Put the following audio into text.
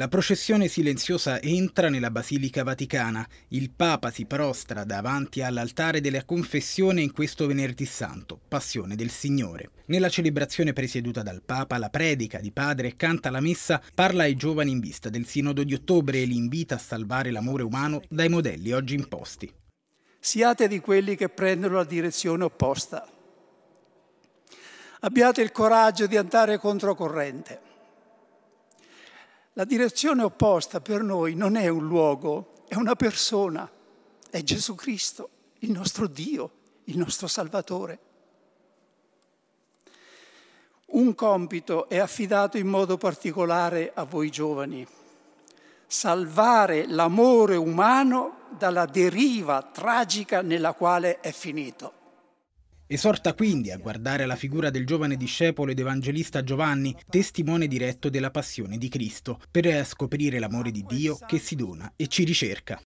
La processione silenziosa entra nella Basilica Vaticana. Il Papa si prostra davanti all'altare della confessione in questo venerdì santo, Passione del Signore. Nella celebrazione presieduta dal Papa, la predica di Padre canta la messa, parla ai giovani in vista del Sinodo di ottobre e li invita a salvare l'amore umano dai modelli oggi imposti. Siate di quelli che prendono la direzione opposta. Abbiate il coraggio di andare controcorrente la direzione opposta per noi non è un luogo, è una persona, è Gesù Cristo, il nostro Dio, il nostro Salvatore. Un compito è affidato in modo particolare a voi giovani, salvare l'amore umano dalla deriva tragica nella quale è finito. Esorta quindi a guardare la figura del giovane discepolo ed evangelista Giovanni, testimone diretto della passione di Cristo, per scoprire l'amore di Dio che si dona e ci ricerca.